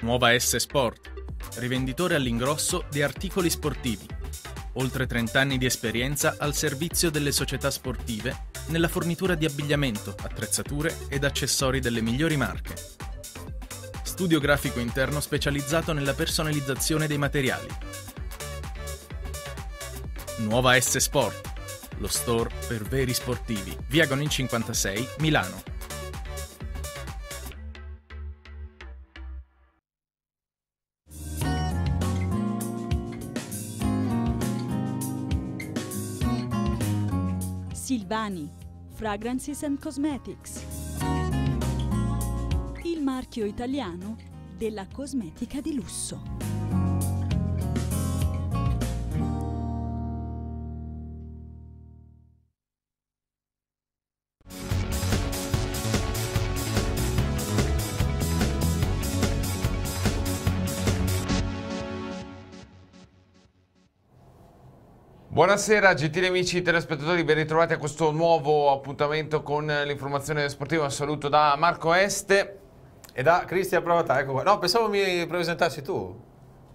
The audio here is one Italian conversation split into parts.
Nuova S Sport, rivenditore all'ingrosso di articoli sportivi. Oltre 30 anni di esperienza al servizio delle società sportive nella fornitura di abbigliamento, attrezzature ed accessori delle migliori marche. Studio grafico interno specializzato nella personalizzazione dei materiali. Nuova S Sport, lo store per veri sportivi, via Gonin 56, Milano. Vani, Fragrances and Cosmetics. Il marchio italiano della cosmetica di lusso. Buonasera gentili amici telespettatori, ben ritrovati a questo nuovo appuntamento con l'informazione sportiva. Un saluto da Marco Este e da Cristian Provata. Ecco qua. No, pensavo mi presentassi tu.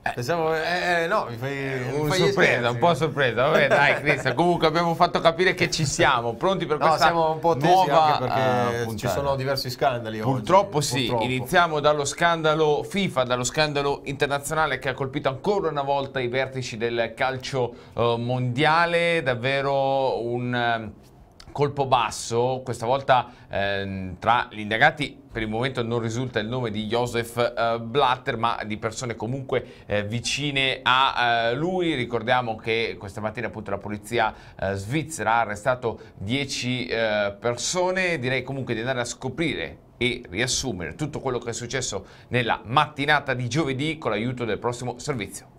Eh. Pensavo, eh, eh, no, mi fai, eh, un mi fai sorpresa, un po' sorpresa. Vabbè, dai, Cristian. Comunque abbiamo fatto capire che ci siamo, pronti per no, questa siamo un po' nuova perché uh, ci sono diversi scandali. Purtroppo oggi, sì, purtroppo. iniziamo dallo scandalo FIFA, dallo scandalo internazionale che ha colpito ancora una volta i vertici del calcio uh, mondiale, davvero un uh, colpo basso, questa volta ehm, tra gli indagati per il momento non risulta il nome di Joseph eh, Blatter, ma di persone comunque eh, vicine a eh, lui. Ricordiamo che questa mattina appunto la polizia eh, svizzera ha arrestato 10 eh, persone. Direi comunque di andare a scoprire e riassumere tutto quello che è successo nella mattinata di giovedì con l'aiuto del prossimo servizio.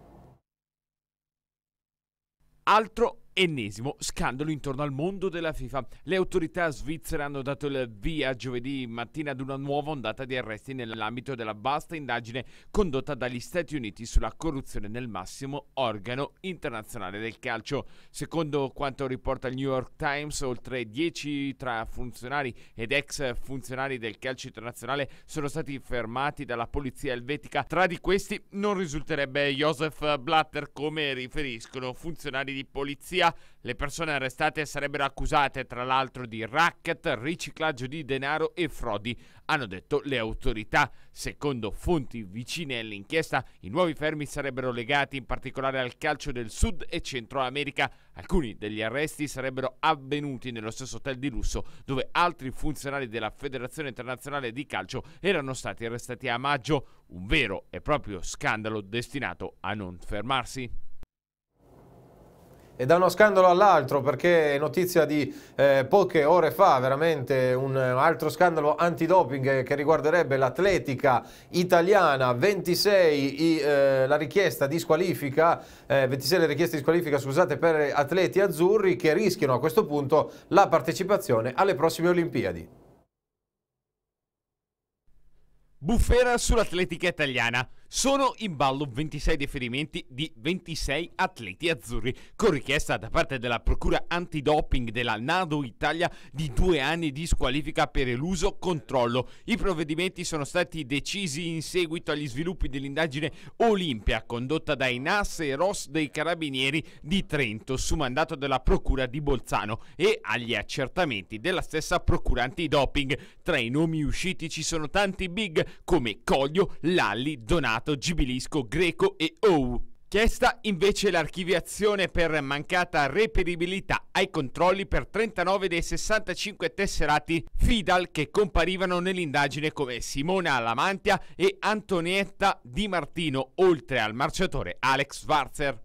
Altro Ennesimo scandalo intorno al mondo della FIFA. Le autorità svizzere hanno dato il via giovedì mattina ad una nuova ondata di arresti nell'ambito della vasta indagine condotta dagli Stati Uniti sulla corruzione nel massimo organo internazionale del calcio. Secondo quanto riporta il New York Times, oltre 10 tra funzionari ed ex funzionari del calcio internazionale sono stati fermati dalla polizia elvetica. Tra di questi non risulterebbe Joseph Blatter, come riferiscono funzionari di polizia polizia. Le persone arrestate sarebbero accusate tra l'altro di racket, riciclaggio di denaro e frodi, hanno detto le autorità. Secondo fonti vicine all'inchiesta, i nuovi fermi sarebbero legati in particolare al calcio del Sud e Centro America. Alcuni degli arresti sarebbero avvenuti nello stesso hotel di lusso dove altri funzionari della Federazione Internazionale di Calcio erano stati arrestati a maggio. Un vero e proprio scandalo destinato a non fermarsi. E da uno scandalo all'altro, perché è notizia di eh, poche ore fa, veramente un altro scandalo antidoping che riguarderebbe l'atletica italiana, 26 i, eh, la richiesta di squalifica, eh, 26 le richieste di squalifica scusate, per atleti azzurri che rischiano a questo punto la partecipazione alle prossime Olimpiadi. Buffera sull'atletica italiana. Sono in ballo 26 deferimenti di 26 atleti azzurri, con richiesta da parte della Procura Antidoping della Nado Italia di due anni di squalifica per eluso controllo. I provvedimenti sono stati decisi in seguito agli sviluppi dell'indagine Olimpia, condotta dai NAS e ROS dei Carabinieri di Trento, su mandato della Procura di Bolzano e agli accertamenti della stessa Procura Antidoping. Tra i nomi usciti ci sono tanti big come Coglio, Lalli, Donato, Stato, Gibilisco, Greco e OU. Chiesta invece l'archiviazione per mancata reperibilità ai controlli per 39 dei 65 tesserati FIDAL che comparivano nell'indagine come Simona Lamantia e Antonietta Di Martino, oltre al marciatore Alex Warzer.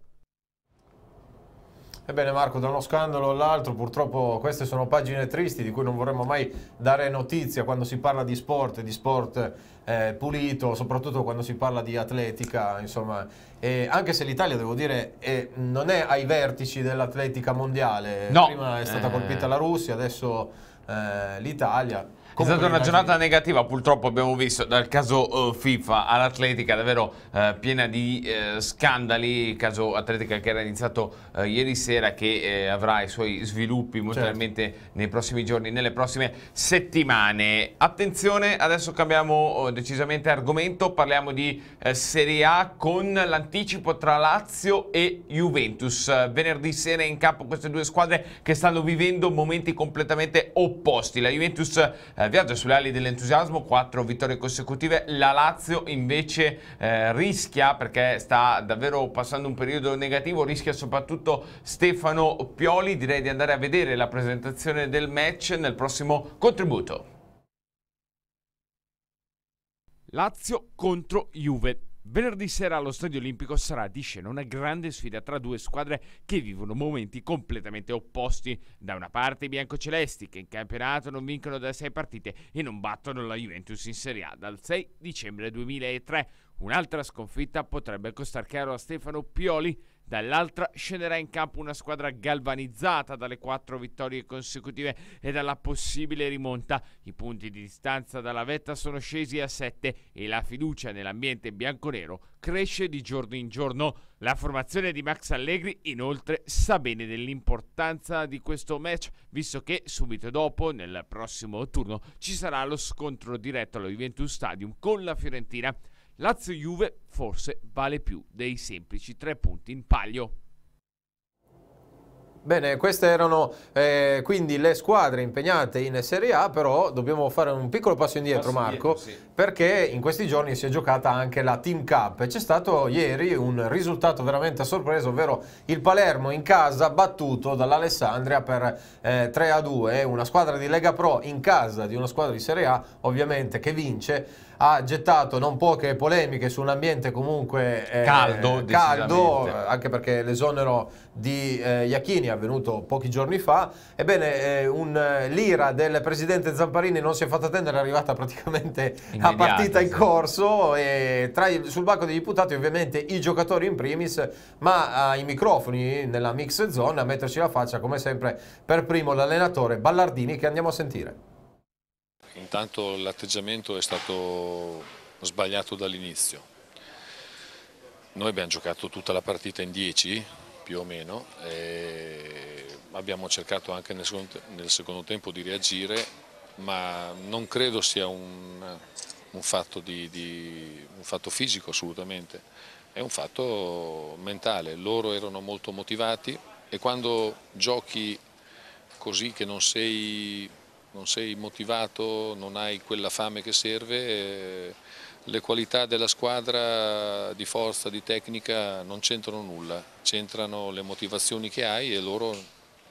Ebbene Marco, da uno scandalo all'altro, purtroppo queste sono pagine tristi di cui non vorremmo mai dare notizia quando si parla di sport, di sport eh, pulito, soprattutto quando si parla di atletica, insomma, e anche se l'Italia, devo dire, è, non è ai vertici dell'atletica mondiale, no. prima è stata eh... colpita la Russia, adesso eh, l'Italia, Comunque, è stata una giornata negativa, purtroppo abbiamo visto dal caso eh, FIFA all'Atletica, davvero eh, piena di eh, scandali, il caso Atletica che era iniziato eh, ieri sera che eh, avrà i suoi sviluppi molto probabilmente certo. nei prossimi giorni, nelle prossime settimane. Attenzione, adesso cambiamo oh, decisamente argomento, parliamo di eh, Serie A con l'anticipo tra Lazio e Juventus. Venerdì sera in campo queste due squadre che stanno vivendo momenti completamente opposti. La Juventus eh, viaggia sulle ali dell'entusiasmo, quattro vittorie consecutive, la Lazio invece eh, rischia perché sta davvero passando un periodo negativo, rischia soprattutto Stefano Pioli, direi di andare a vedere la presentazione del match nel prossimo contributo. Lazio contro Juve. Venerdì sera allo Stadio Olimpico sarà di scena una grande sfida tra due squadre che vivono momenti completamente opposti. Da una parte i biancocelesti che in campionato non vincono da sei partite e non battono la Juventus in Serie A dal 6 dicembre 2003. Un'altra sconfitta potrebbe costar caro a Stefano Pioli Dall'altra scenderà in campo una squadra galvanizzata dalle quattro vittorie consecutive e dalla possibile rimonta. I punti di distanza dalla vetta sono scesi a 7 e la fiducia nell'ambiente bianconero cresce di giorno in giorno. La formazione di Max Allegri inoltre sa bene dell'importanza di questo match, visto che subito dopo, nel prossimo turno, ci sarà lo scontro diretto allo Juventus Stadium con la Fiorentina. Lazio-Juve forse vale più dei semplici tre punti in palio. Bene, queste erano eh, quindi le squadre impegnate in Serie A, però dobbiamo fare un piccolo passo indietro, passo Marco, indietro, sì. perché in questi giorni si è giocata anche la Team Cup. e C'è stato ieri un risultato veramente a sorpresa, ovvero il Palermo in casa battuto dall'Alessandria per eh, 3 a 2. Una squadra di Lega Pro in casa di una squadra di Serie A, ovviamente, che vince ha gettato non poche polemiche su un ambiente comunque eh, caldo, caldo anche perché l'esonero di eh, Iachini Romagna, avvenuto pochi giorni fa. Ebbene, eh, eh, l'ira del presidente Zamparini non si è fatta attendere, è arrivata praticamente Immediata, a partita in corso. E Tra, il, sul banco dei deputati ovviamente i giocatori in primis, ma ai eh, microfoni nella mix zone a metterci la faccia come sempre per primo l'allenatore Ballardini che andiamo a sentire. Intanto l'atteggiamento è stato sbagliato dall'inizio. Noi abbiamo giocato tutta la partita in 10, più o meno, abbiamo cercato anche nel secondo, nel secondo, tempo di reagire, ma non credo sia un, un, fatto, di, di, un fatto fisico assolutamente, è un fatto mentale, loro erano molto motivati e quando giochi così che non sei, non sei motivato, non hai quella fame che serve, le qualità della squadra di forza, di tecnica non c'entrano nulla, c'entrano le motivazioni che hai e loro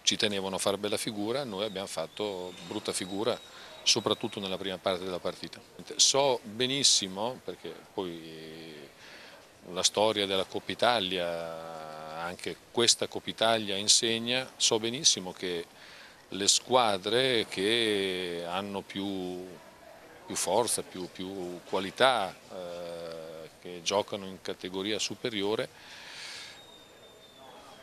ci tenevano a fare bella figura, noi abbiamo fatto brutta figura soprattutto nella prima parte della partita. So benissimo, perché poi la storia della Coppa Italia, anche questa Coppa Italia insegna, so benissimo che le squadre che hanno più più forza, più, più qualità, eh, che giocano in categoria superiore,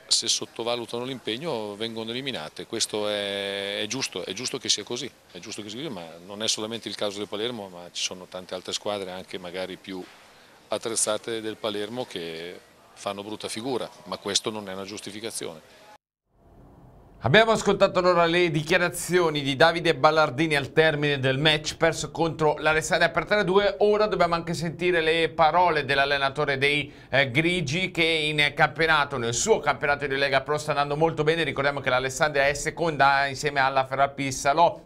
se sottovalutano l'impegno vengono eliminate, questo è, è, giusto, è, giusto, che sia così, è giusto che sia così, ma non è solamente il caso del Palermo, ma ci sono tante altre squadre anche magari più attrezzate del Palermo che fanno brutta figura, ma questo non è una giustificazione. Abbiamo ascoltato allora le dichiarazioni di Davide Ballardini al termine del match perso contro l'Alessandria per 3-2. Ora dobbiamo anche sentire le parole dell'allenatore dei eh, Grigi che in campionato, nel suo campionato di Lega Pro sta andando molto bene. Ricordiamo che l'Alessandria è seconda eh, insieme alla Ferrapissalo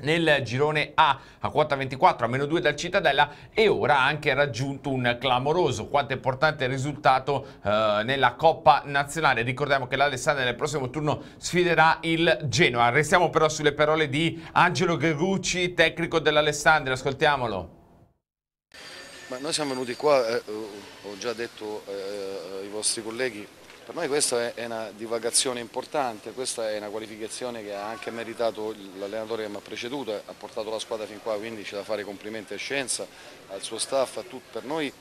nel girone A a quota 24 a meno 2 dal Cittadella e ora ha anche raggiunto un clamoroso quanto importante risultato eh, nella Coppa Nazionale. Ricordiamo che l'Alessandria nel prossimo turno sfiderà il Genoa. Restiamo però sulle parole di Angelo Gregucci, tecnico dell'Alessandria, ascoltiamolo. Ma noi siamo venuti qua, eh, ho già detto eh, eh ai vostri colleghi, per noi questa è una divagazione importante, questa è una qualificazione che ha anche meritato l'allenatore che mi ha preceduto, ha portato la squadra fin qua, quindi c'è da fare complimenti a Scienza, al suo staff, a tutti. Per noi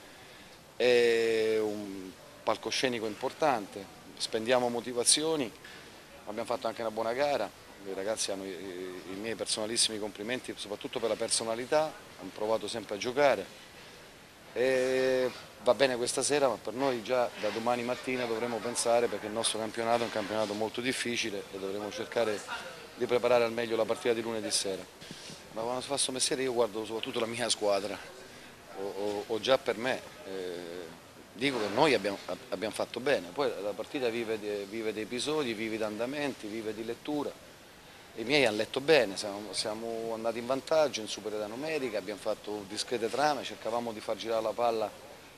è un palcoscenico importante, spendiamo motivazioni, abbiamo fatto anche una buona gara, i ragazzi hanno i miei personalissimi complimenti soprattutto per la personalità, hanno provato sempre a giocare, e va bene questa sera, ma per noi già da domani mattina dovremo pensare perché il nostro campionato è un campionato molto difficile e dovremo cercare di preparare al meglio la partita di lunedì sera. Ma quando faccio mestiere io guardo soprattutto la mia squadra, o, o, o già per me. Eh, dico che noi abbiamo, abbiamo, fatto bene, poi la partita vive di, vive di episodi, vive di andamenti, vive di lettura. I miei hanno letto bene, siamo, siamo andati in vantaggio in superiorità numerica, abbiamo fatto discrete trame, cercavamo di far girare la palla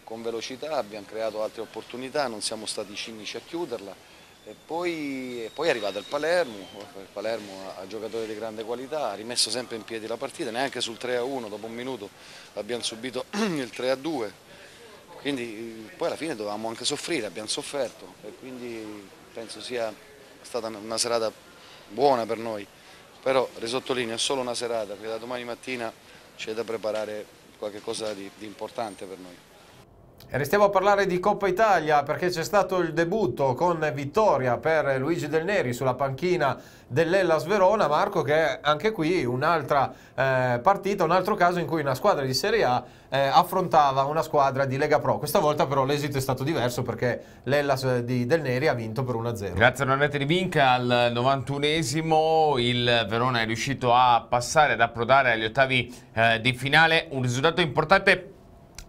con velocità, abbiamo creato altre opportunità, non siamo stati cinici a chiuderla. E poi, e poi, è arrivato il Palermo, il Palermo ha giocatore di grande qualità, ha rimesso sempre in piedi la partita, neanche sul 3-1 dopo un minuto abbiamo subito il 3-2, quindi poi alla fine dovevamo anche soffrire, abbiamo sofferto e quindi penso sia stata una serata buona per noi, però risottolineo, è solo una serata, perché da domani mattina c'è da preparare qualcosa di, di importante per noi. Restiamo a parlare di Coppa Italia perché c'è stato il debutto con vittoria per Luigi Del Neri sulla panchina dell'Ellas Verona. Marco che anche qui un'altra eh, partita, un altro caso in cui una squadra di Serie A eh, affrontava una squadra di Lega Pro. Questa volta però l'esito è stato diverso perché l'Ellas di Del Neri ha vinto per 1-0. Grazie a una rete di Vinca al 91esimo il Verona è riuscito a passare, ad approdare agli ottavi eh, di finale. Un risultato importante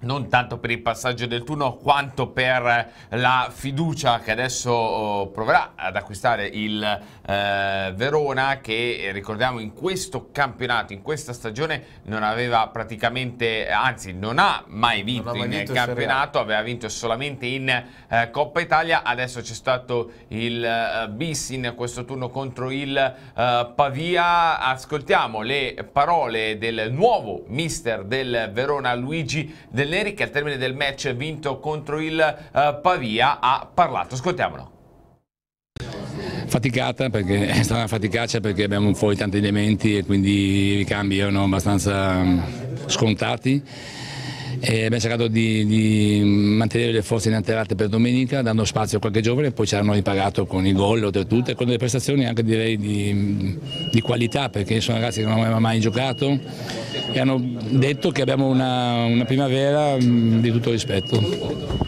non tanto per il passaggio del turno quanto per la fiducia che adesso oh, proverà ad acquistare il eh, Verona che eh, ricordiamo in questo campionato, in questa stagione non aveva praticamente, anzi non ha mai vinto in vinto campionato, aveva vinto solamente in eh, Coppa Italia, adesso c'è stato il eh, bis in questo turno contro il eh, Pavia, ascoltiamo le parole del nuovo mister del Verona Luigi del del Neri che al termine del match vinto contro il eh, Pavia ha parlato. Ascoltiamolo. Faticata perché è stata una faticaccia perché abbiamo fuori tanti elementi e quindi i cambi erano abbastanza mm, scontati e eh, abbiamo cercato di, di, mantenere le forze inalterate per domenica dando spazio a qualche giovane e poi ci hanno ripagato con i gol oltretutto e con delle prestazioni anche direi di, di, qualità perché sono ragazzi che non avevano mai giocato e hanno detto che abbiamo una, una primavera di tutto rispetto.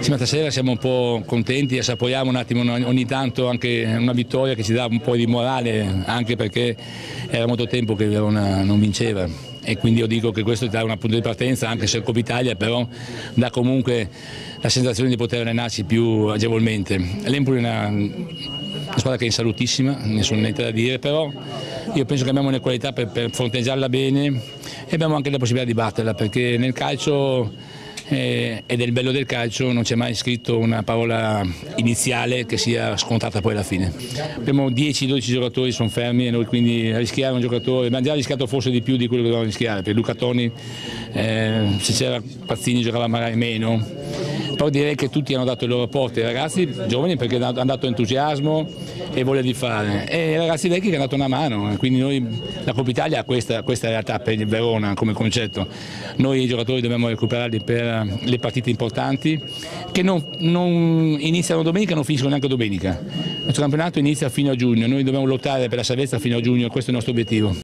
Sì, ma stasera siamo un po' contenti e saporiamo un attimo ogni tanto anche una vittoria che ci dà un po' di morale, anche perché era molto tempo che Verona non vinceva e quindi io dico che questo è un punto di partenza anche se il Coppa Italia però dà comunque la sensazione di poter allenarsi più agevolmente. L'Empoli è una, una squadra che è in insalutissima, nessun niente da dire, però io penso che abbiamo le qualità per, per fronteggiarla bene e abbiamo anche la possibilità di batterla perché nel calcio eh, ed è il bello del calcio, non c'è mai scritto una parola iniziale che sia scontata poi alla fine. Abbiamo 10-12 giocatori sono fermi e noi quindi rischiare un giocatore, abbiamo già rischiato forse di più di quello che dovevamo rischiare, perché Luca Toni eh, se c'era Pazzini giocava magari meno però direi che tutti hanno dato il loro porte, i ragazzi giovani perché hanno dato entusiasmo e voglia di fare e i ragazzi vecchi che hanno dato una mano, eh, quindi noi, la Coppa Italia ha questa, questa realtà per il Verona come concetto, noi i giocatori dobbiamo recuperarli per eh, le partite importanti che non, non iniziano domenica e non finiscono neanche domenica, il nostro campionato inizia fino a giugno, noi dobbiamo lottare per la salvezza fino a giugno, questo è il nostro obiettivo.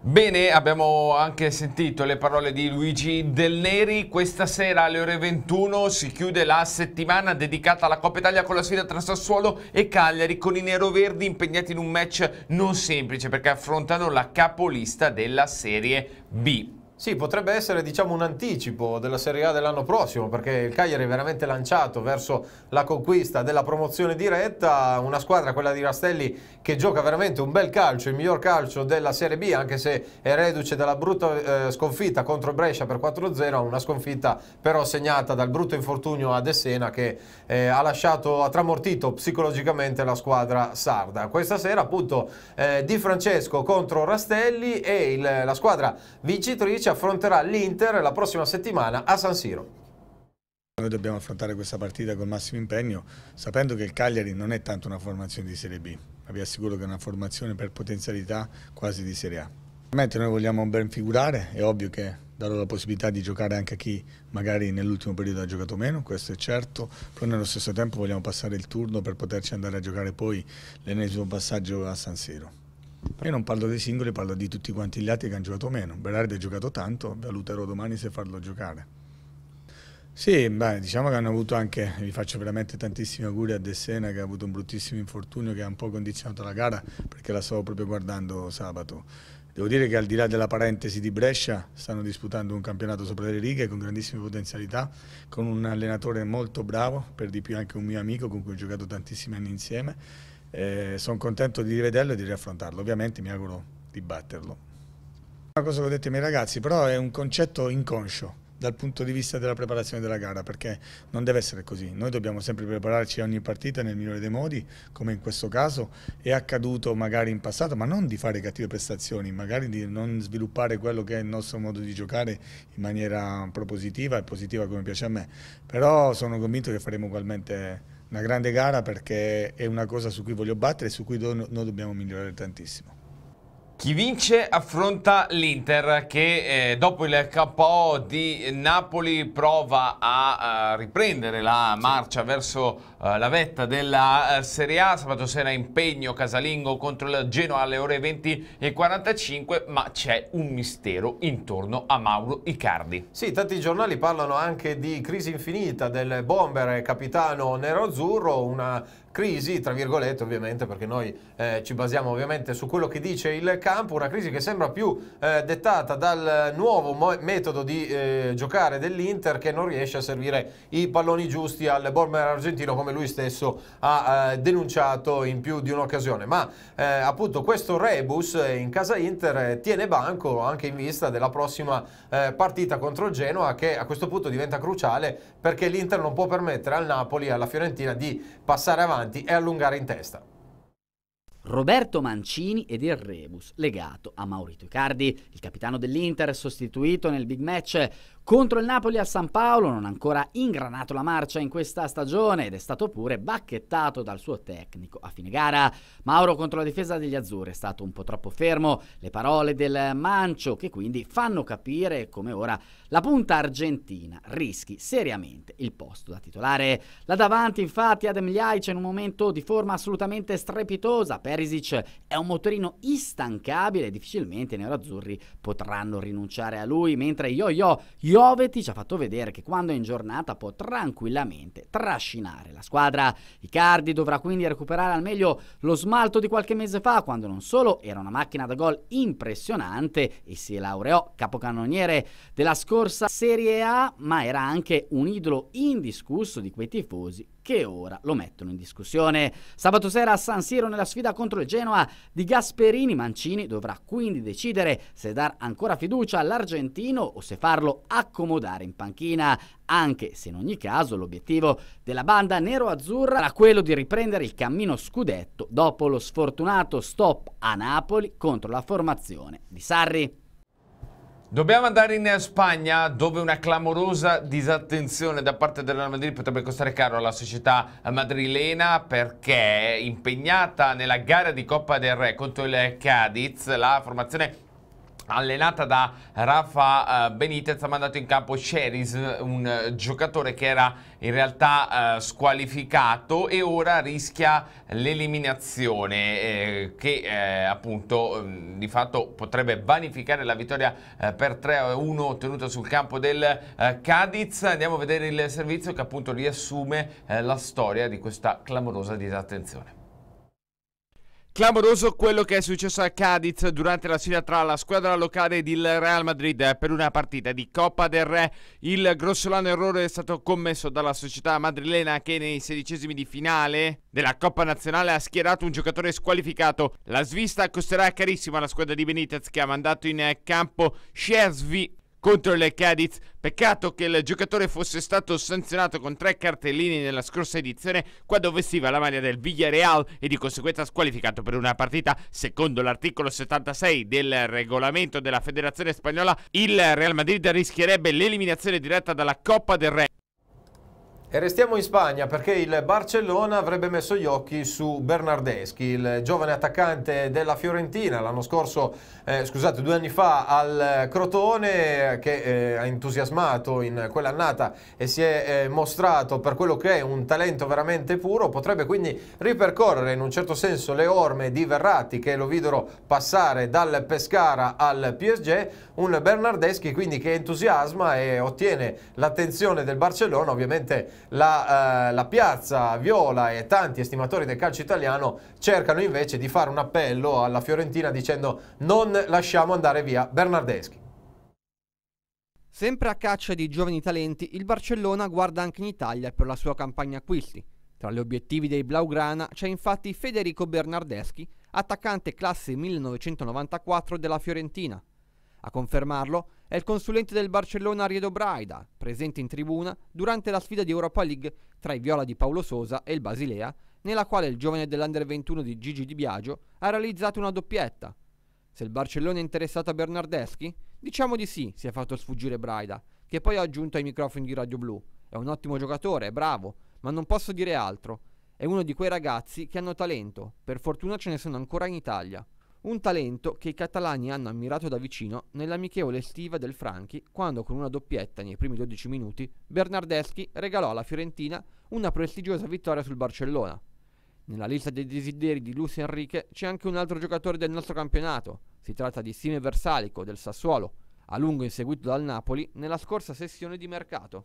Bene, abbiamo anche sentito le parole di Luigi Del Neri. Questa sera alle ore 21 si chiude la settimana dedicata alla Coppa Italia con la sfida tra Sassuolo e Cagliari con i neroverdi impegnati in un match non semplice perché affrontano la capolista della Serie B. Sì, potrebbe essere diciamo, un anticipo della Serie A dell'anno prossimo, perché il Cagliari è veramente lanciato verso la conquista della promozione diretta, una squadra, quella di Rastelli, che gioca veramente un bel calcio, il miglior calcio della Serie B, anche se è reduce dalla brutta eh, sconfitta contro Brescia per 4-0, una sconfitta però segnata dal brutto infortunio ad Essena che eh, ha lasciato, ha tramortito psicologicamente la squadra sarda. Questa sera appunto eh, Di Francesco contro Rastelli e il, la squadra vincitrice affronterà l'Inter la prossima settimana a San Siro. Noi dobbiamo affrontare questa partita col massimo impegno, sapendo che il Cagliari non è tanto una formazione di Serie B, ma vi assicuro che è una formazione per potenzialità quasi di Serie A. Ovviamente noi vogliamo ben figurare, è ovvio che darò la possibilità di giocare anche a chi magari nell'ultimo periodo ha giocato meno, questo è certo, però nello stesso tempo vogliamo passare il turno per poterci andare a giocare poi l'ennesimo passaggio a San Siro. Io non parlo dei singoli, parlo di tutti quanti gli altri che hanno giocato meno. Berardi ha giocato tanto, valuterò domani se farlo giocare. Sì, beh, diciamo che hanno avuto anche, vi faccio veramente tantissimi auguri a De Sena che ha avuto un bruttissimo infortunio che ha un po' condizionato la gara perché la stavo proprio guardando sabato. Devo dire che al di là della parentesi di Brescia stanno disputando un campionato sopra le righe con grandissime potenzialità, con un allenatore molto bravo, per di più anche un mio amico con cui ho giocato tantissimi anni insieme eh, sono contento di rivederlo e di riaffrontarlo, ovviamente mi auguro di batterlo. Una cosa che ho detto ai miei ragazzi, però è un concetto inconscio dal punto di vista della preparazione della gara, perché non deve essere così. Noi dobbiamo sempre prepararci a ogni partita nel migliore dei modi, come in questo caso è accaduto magari in passato, ma non di fare cattive prestazioni, magari di non sviluppare quello che è il nostro modo di giocare in maniera propositiva e positiva come piace a me. Però sono convinto che faremo ugualmente una grande gara perché è una cosa su cui voglio battere e su cui do- noi dobbiamo migliorare tantissimo. Chi vince affronta l'Inter che eh, dopo il KO di Napoli prova a, a eh, riprendere la marcia verso uh, la vetta della uh, Serie A. Sabato sera impegno casalingo contro il Genoa alle ore 20 e 45 ma c'è un mistero intorno a Mauro Icardi. Sì, tanti giornali parlano anche di crisi infinita del bomber capitano nero-azzurro, una crisi, tra virgolette ovviamente, perché noi eh, ci basiamo ovviamente su quello che dice il campo, una crisi che sembra più eh, dettata dal nuovo metodo di eh, giocare dell'Inter che non riesce a servire i palloni giusti al bomber argentino come lui stesso ha eh, denunciato in più di un'occasione. Ma eh, appunto questo rebus eh, in casa Inter tiene banco anche in vista della prossima partita contro il Genoa che a questo punto diventa cruciale perché l'Inter non può permettere al Napoli e alla Fiorentina di passare avanti avanti e allungare in testa. Roberto Mancini ed il rebus legato a Maurizio Icardi, il capitano dell'Inter sostituito nel big match, contro il Napoli a San Paolo non ha ancora ingranato la marcia in questa stagione ed è stato pure bacchettato dal suo tecnico a fine gara. Mauro contro la difesa degli Azzurri è stato un po' troppo fermo, le parole del Mancio che quindi fanno capire come ora la punta argentina rischi seriamente il posto da titolare. Là davanti infatti Adem Ljajic in un momento di forma assolutamente strepitosa, Perisic è un motorino instancabile e difficilmente i neroazzurri potranno rinunciare a lui, mentre Yo-Yo ti ci ha fatto vedere che quando è in giornata può tranquillamente trascinare la squadra. Icardi dovrà quindi recuperare al meglio lo smalto di qualche mese fa, quando non solo era una macchina da gol impressionante e si laureò capocannoniere della scorsa Serie A, ma era anche un idolo indiscusso di quei tifosi che ora lo mettono in discussione. Sabato sera a San Siro nella sfida contro il Genoa di Gasperini Mancini dovrà quindi decidere se dar ancora fiducia all'argentino o se farlo accomodare in panchina, anche se in ogni caso l'obiettivo della banda nero-azzurra era quello di riprendere il cammino scudetto dopo lo sfortunato stop a Napoli contro la formazione di Sarri. Dobbiamo andare in Spagna dove una clamorosa disattenzione da parte del Real Madrid potrebbe costare caro alla società madrilena perché impegnata nella gara di Coppa del Re contro il Cadiz la formazione allenata da Rafa eh, Benitez, ha mandato in campo Sheris, un eh, giocatore che era in realtà eh, squalificato e ora rischia l'eliminazione eh, che eh, appunto mm, di fatto potrebbe vanificare la vittoria eh, per 3-1 ottenuta sul campo del Cadiz. Andiamo a vedere il servizio che appunto riassume la storia di questa clamorosa disattenzione. Clamoroso quello che è successo a Cadiz durante la sfida tra la squadra locale ed il Real Madrid per una partita di Coppa del Re. Il grossolano errore è stato commesso dalla società madrilena che nei sedicesimi di finale della Coppa Nazionale ha schierato un giocatore squalificato. La svista costerà carissima alla squadra di Benitez che ha mandato in campo Schervi contro le Cadiz. Peccato che il giocatore fosse stato sanzionato con tre cartellini nella scorsa edizione quando vestiva la maglia del Villarreal e di conseguenza squalificato per una partita. Secondo l'articolo 76 del regolamento della Federazione Spagnola, il Real Madrid rischierebbe l'eliminazione diretta dalla Coppa del Re e restiamo in Spagna perché il Barcellona avrebbe messo gli occhi su Bernardeschi, il giovane attaccante della Fiorentina l'anno scorso, eh, scusate, due anni fa al Crotone che eh, ha entusiasmato in quell'annata e si è eh, mostrato per quello che è un talento veramente puro, potrebbe quindi ripercorrere in un certo senso le orme di Verratti che lo videro passare dal Pescara al PSG, un Bernardeschi quindi che entusiasma e ottiene l'attenzione del Barcellona ovviamente la, eh, la piazza Viola e tanti estimatori del calcio italiano cercano invece di fare un appello alla Fiorentina dicendo non lasciamo andare via Bernardeschi. Sempre a caccia di giovani talenti, il Barcellona guarda anche in Italia per la sua campagna acquisti. Tra gli obiettivi dei Blaugrana c'è infatti Federico Bernardeschi, attaccante classe 1994 della Fiorentina. A confermarlo è il consulente del Barcellona Riedo Braida, presente in tribuna durante la sfida di Europa League tra i Viola di Paolo Sosa e il Basilea, nella quale il giovane dell'Under 21 di Gigi Di Biagio ha realizzato una doppietta. Se il Barcellona è interessato a Bernardeschi, diciamo di sì, si è fatto sfuggire Braida, che poi ha aggiunto ai microfoni di Radio Blu. È un ottimo giocatore, è bravo, ma non posso dire altro. È uno di quei ragazzi che hanno talento, per fortuna ce ne sono ancora in Italia. Un talento che i catalani hanno ammirato da vicino nell'amichevole estiva del Franchi, quando con una doppietta nei primi 12 minuti Bernardeschi regalò alla Fiorentina una prestigiosa vittoria sul Barcellona. Nella lista dei desideri di Luis Enrique c'è anche un altro giocatore del nostro campionato. Si tratta di Sime Versalico del Sassuolo, a lungo inseguito dal Napoli nella scorsa sessione di mercato.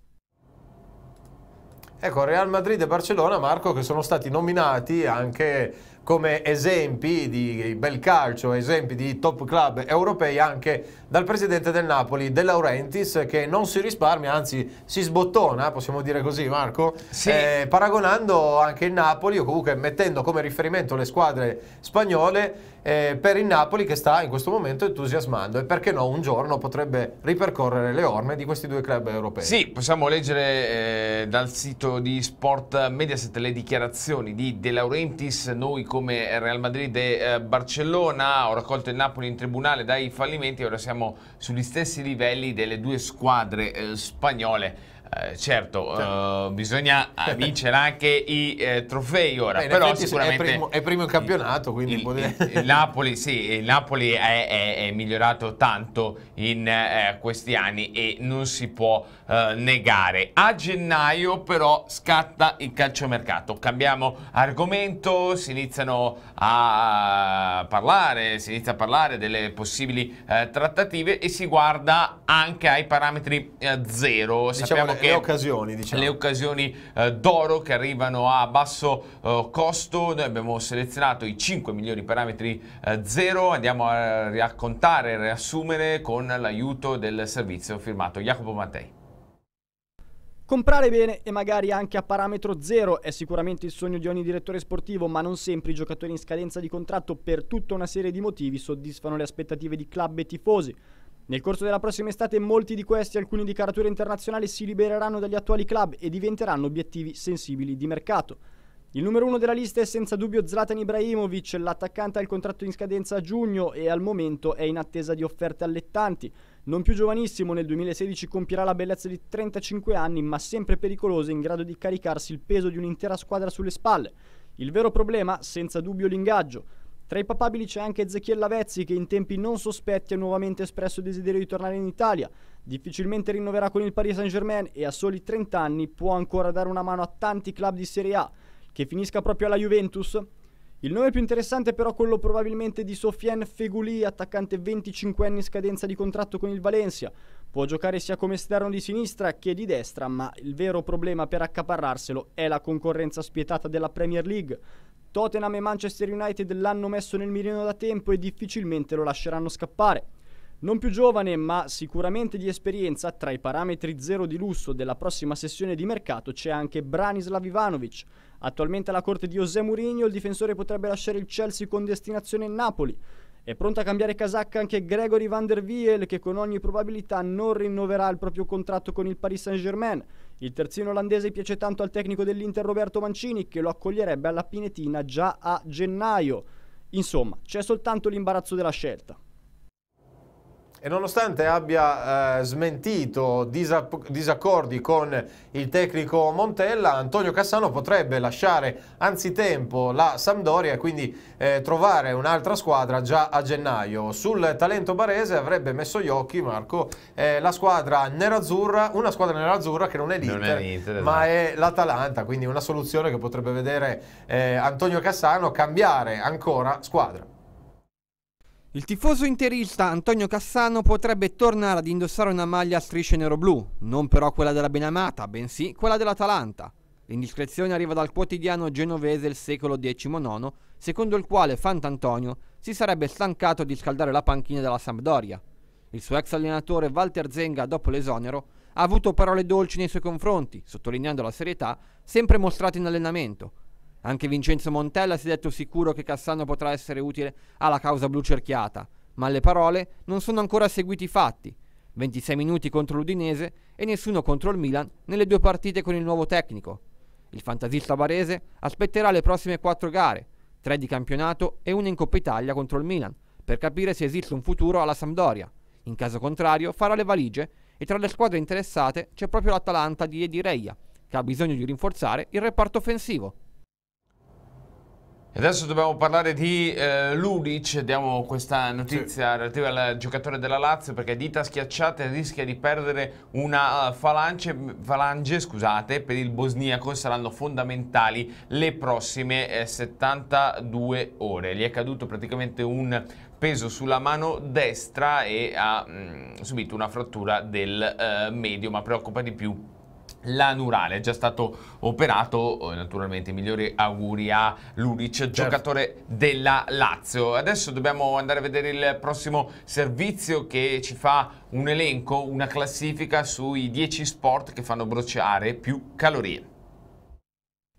Ecco, Real Madrid e Barcellona, Marco, che sono stati nominati anche come esempi di bel calcio, esempi di top club europei anche dal presidente del Napoli, De Laurentiis, che non si risparmia, anzi si sbottona, possiamo dire così Marco, sì. eh, paragonando anche il Napoli o comunque mettendo come riferimento le squadre spagnole eh, per il Napoli che sta in questo momento entusiasmando e perché no un giorno potrebbe ripercorrere le orme di questi due club europei. Sì, possiamo leggere eh, dal sito di Sport Mediaset le dichiarazioni di De Laurentiis, noi come Real Madrid e eh, Barcellona, ho raccolto il Napoli in tribunale dai fallimenti e ora siamo sugli stessi livelli delle due squadre eh, spagnole eh, certo, certo. Uh, bisogna eh, vincere anche i eh, trofei ora, Beh, però sicuramente... È primo, è primo, in campionato, quindi... Il, il, il Napoli, sì, il Napoli è, è, è migliorato tanto in eh, questi anni e non si può eh, negare. A gennaio però scatta il calciomercato, cambiamo argomento, si iniziano a parlare, si inizia a parlare delle possibili trattative e si guarda anche ai parametri zero. Diciamo Sappiamo perché le occasioni, diciamo. occasioni eh, d'oro che arrivano a basso eh, costo, noi abbiamo selezionato i 5 migliori parametri eh, zero. andiamo a raccontare, riassumere con l'aiuto del servizio firmato Jacopo Mattei. Comprare bene e magari anche a parametro zero è sicuramente il sogno di ogni direttore sportivo, ma non sempre i giocatori in scadenza di contratto per tutta una serie di motivi soddisfano le aspettative di club e tifosi. Nel corso della prossima estate molti di questi, alcuni di caratura internazionale, si libereranno dagli attuali club e diventeranno obiettivi sensibili di mercato. Il numero uno della lista è senza dubbio Zlatan Ibrahimovic, l'attaccante ha il contratto in scadenza a giugno e al momento è in attesa di offerte allettanti. Non più giovanissimo, nel 2016 compirà la bellezza di 35 anni, ma sempre pericoloso e in grado di caricarsi il peso di un'intera squadra sulle spalle. Il vero problema, senza dubbio, l'ingaggio. Tra i papabili c'è anche Ezechiel Lavezzi che in tempi non sospetti ha nuovamente espresso il desiderio di tornare in Italia. Difficilmente rinnoverà con il Paris Saint-Germain e a soli 30 anni può ancora dare una mano a tanti club di Serie A. Che finisca proprio alla Juventus? Il nome più interessante è però quello probabilmente di Sofiane Feguli, attaccante 25 anni in scadenza di contratto con il Valencia. Può giocare sia come esterno di sinistra che di destra, ma il vero problema per accaparrarselo è la concorrenza spietata della Premier League. Tottenham e Manchester United l'hanno messo nel mirino da tempo e difficilmente lo lasceranno scappare. Non più giovane, ma sicuramente di esperienza, tra i parametri zero di lusso della prossima sessione di mercato c'è anche Branislav Ivanovic. Attualmente alla corte di José Mourinho, il difensore potrebbe lasciare il Chelsea con destinazione Napoli. È pronto a cambiare casacca anche Gregory van der Viel che con ogni probabilità non rinnoverà il proprio contratto con il Paris Saint-Germain. Il terzino olandese piace tanto al tecnico dell'Inter Roberto Mancini che lo accoglierebbe alla Pinetina già a gennaio. Insomma, c'è soltanto l'imbarazzo della scelta e nonostante abbia eh, smentito disaccordi con il tecnico Montella, Antonio Cassano potrebbe lasciare anzitempo la Sampdoria e quindi eh, trovare un'altra squadra già a gennaio. Sul talento barese avrebbe messo gli occhi, Marco, eh, la squadra nerazzurra, una squadra nerazzurra che non è l'Inter, ma esatto. è l'Atalanta, quindi una soluzione che potrebbe vedere eh, Antonio Cassano cambiare ancora squadra. Il tifoso interista Antonio Cassano potrebbe tornare ad indossare una maglia a strisce nero-blu, non però quella della Benamata, bensì quella dell'Atalanta. L'indiscrezione arriva dal quotidiano genovese Il Secolo XIX, secondo il quale Fantantonio si sarebbe stancato di scaldare la panchina della Sampdoria. Il suo ex allenatore Walter Zenga, dopo l'esonero, ha avuto parole dolci nei suoi confronti, sottolineando la serietà sempre mostrata in allenamento, anche Vincenzo Montella si è detto sicuro che Cassano potrà essere utile alla causa blu cerchiata, ma le parole non sono ancora seguiti i fatti. 26 minuti contro l'Udinese e nessuno contro il Milan nelle due partite con il nuovo tecnico. Il fantasista barese aspetterà le prossime quattro gare, tre di campionato e una in Coppa Italia contro il Milan, per capire se esiste un futuro alla Sampdoria. In caso contrario farà le valigie e tra le squadre interessate c'è proprio l'Atalanta di Edireia, che ha bisogno di rinforzare il reparto offensivo. Adesso dobbiamo parlare di eh, Ludic, diamo questa notizia sì. relativa al giocatore della Lazio perché dita schiacciate rischia di perdere una uh, falange, falange scusate, per il bosniaco saranno fondamentali le prossime eh, 72 ore. Gli è caduto praticamente un peso sulla mano destra e ha mh, mm, subito una frattura del eh, medio ma preoccupa di più l'anurale. È già stato operato, eh, naturalmente, i migliori auguri a Luric, certo. giocatore della Lazio. Adesso dobbiamo andare a vedere il prossimo servizio che ci fa un elenco, una classifica sui 10 sport che fanno bruciare più calorie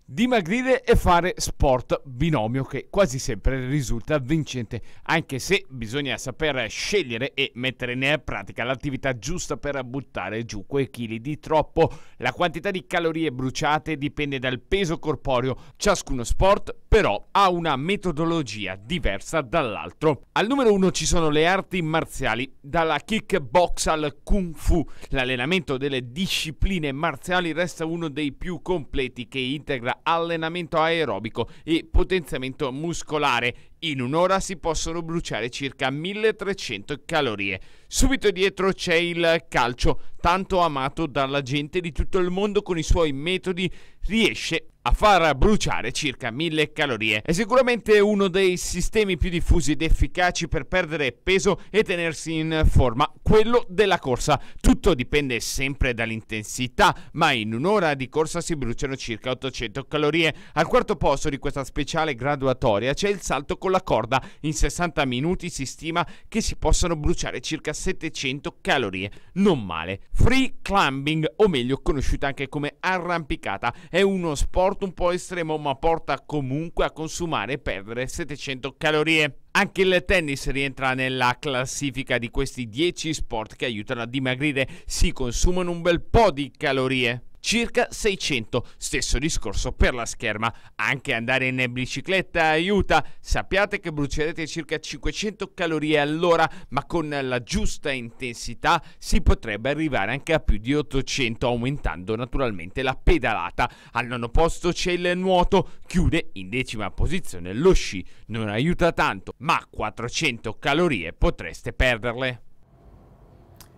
dimagrire e fare sport binomio che quasi sempre risulta vincente, anche se bisogna saper scegliere e mettere in pratica l'attività giusta per buttare giù quei chili di troppo. La quantità di calorie bruciate dipende dal peso corporeo, ciascuno sport però ha una metodologia diversa dall'altro. Al numero uno ci sono le arti marziali, dalla kickbox al kung fu. L'allenamento delle discipline marziali resta uno dei più completi che integra allenamento aerobico e potenziamento muscolare. In un'ora si possono bruciare circa 1300 calorie. Subito dietro c'è il calcio, tanto amato dalla gente di tutto il mondo con i suoi metodi riesce a far bruciare circa 1000 calorie. È sicuramente uno dei sistemi più diffusi ed efficaci per perdere peso e tenersi in forma, quello della corsa. Tutto dipende sempre dall'intensità, ma in un'ora di corsa si bruciano circa 800 calorie. Al quarto posto di questa speciale graduatoria c'è il salto con la corda. In 60 minuti si stima che si possano bruciare circa 700 calorie. Non male. Free climbing, o meglio conosciuta anche come arrampicata, è uno sport un po' estremo ma porta comunque a consumare e perdere 700 calorie. Anche il tennis rientra nella classifica di questi 10 sport che aiutano a dimagrire, si consumano un bel po' di calorie circa 600. Stesso discorso per la scherma. Anche andare in bicicletta aiuta. Sappiate che brucerete circa 500 calorie all'ora, ma con la giusta intensità si potrebbe arrivare anche a più di 800, aumentando naturalmente la pedalata. Al nono posto c'è il nuoto, chiude in decima posizione lo sci. Non aiuta tanto, ma 400 calorie potreste perderle.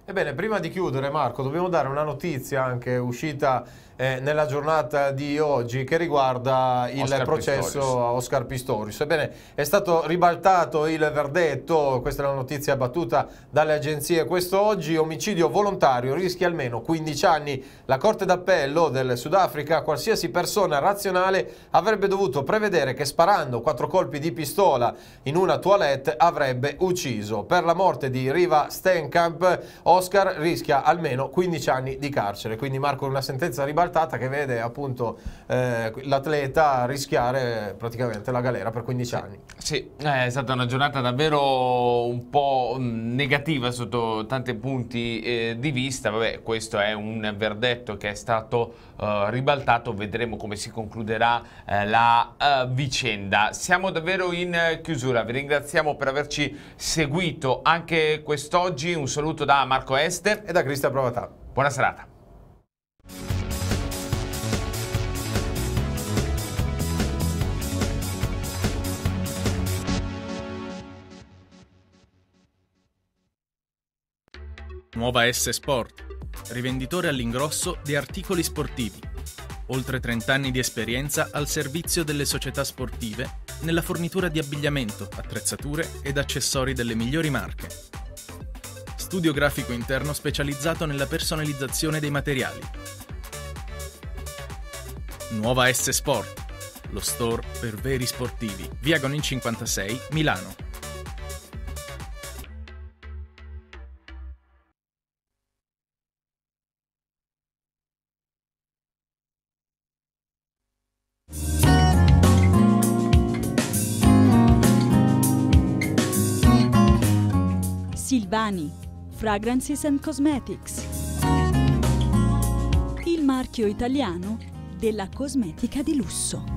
Ebbene, prima di chiudere Marco, dobbiamo dare una notizia anche uscita eh, nella giornata di oggi che riguarda il Oscar processo Pistorius. Oscar Pistorius. Ebbene, è stato ribaltato il verdetto, questa è la notizia battuta dalle agenzie quest'oggi, omicidio volontario rischia almeno 15 anni. La Corte d'Appello del Sudafrica, qualsiasi persona razionale avrebbe dovuto prevedere che sparando quattro colpi di pistola in una toilette avrebbe ucciso. Per la morte di Riva Stenkamp, Oscar rischia almeno 15 anni di carcere. Quindi Marco, una sentenza ribaltata inartata che vede appunto eh, l'atleta rischiare praticamente la galera per 15 sì. anni. Sì, eh, è stata una giornata davvero un po' negativa sotto tanti punti eh, di vista, vabbè questo è un verdetto che è stato eh, ribaltato, vedremo come si concluderà eh, la eh, vicenda. Siamo davvero in chiusura, vi ringraziamo per averci seguito anche quest'oggi, un saluto da Marco Este e da Cristian Provatà. Buona serata. Nuova S Sport, rivenditore all'ingrosso di articoli sportivi. Oltre 30 anni di esperienza al servizio delle società sportive nella fornitura di abbigliamento, attrezzature ed accessori delle migliori marche. Studio grafico interno specializzato nella personalizzazione dei materiali. Nuova S Sport, lo store per veri sportivi, via Gonin 56, Milano. Armani, Fragrances and Cosmetics. Il marchio italiano della cosmetica di lusso.